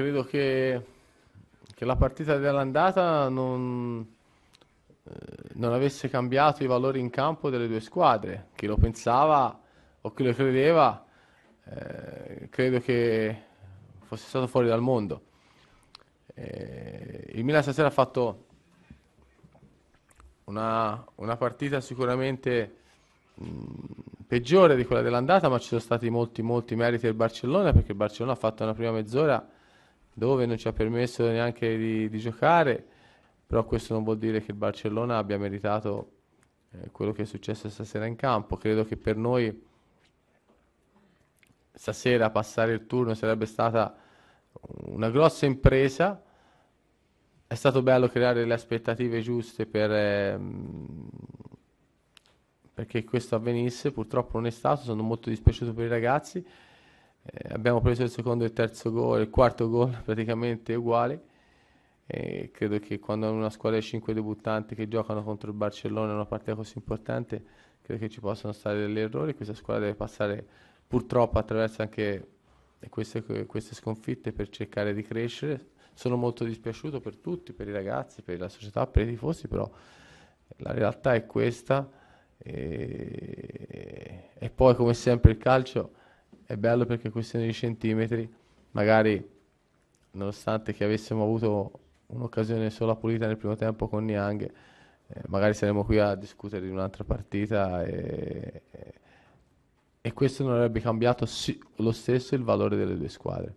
credo che, che la partita dell'andata non, eh, non, avesse cambiato i valori in campo delle due squadre. Chi lo pensava o chi lo credeva, eh, credo che fosse stato fuori dal mondo. Eh, il Milan stasera ha fatto una, una partita sicuramente peggiore di quella dell'andata, ma ci sono stati molti, molti meriti del Barcellona perché il Barcellona ha fatto una prima mezz'ora dove non ci ha permesso neanche di, di giocare, però questo non vuol dire che il Barcellona abbia meritato eh, quello che è successo stasera in campo. Credo che per noi stasera passare il turno sarebbe stata una grossa impresa. È stato bello creare le aspettative giuste per, ehm, perché questo avvenisse, purtroppo non è stato, sono molto dispiaciuto per i ragazzi. Eh, abbiamo preso il secondo e il terzo gol, il quarto gol praticamente uguali. Eh, credo che quando una squadra di 5 debuttanti che giocano contro il Barcellona è una partita così importante, credo che ci possano stare degli errori. Questa squadra deve passare purtroppo attraverso anche queste, queste sconfitte per cercare di crescere. Sono molto dispiaciuto per tutti, per i ragazzi, per la società, per i tifosi, però la realtà è questa. E, e poi come sempre il calcio è bello perché è questione di centimetri, magari nonostante che avessimo avuto un'occasione sola pulita nel primo tempo con Niang, eh, magari saremmo qui a discutere di un'altra partita e, e questo non avrebbe cambiato sì, lo stesso il valore delle due squadre.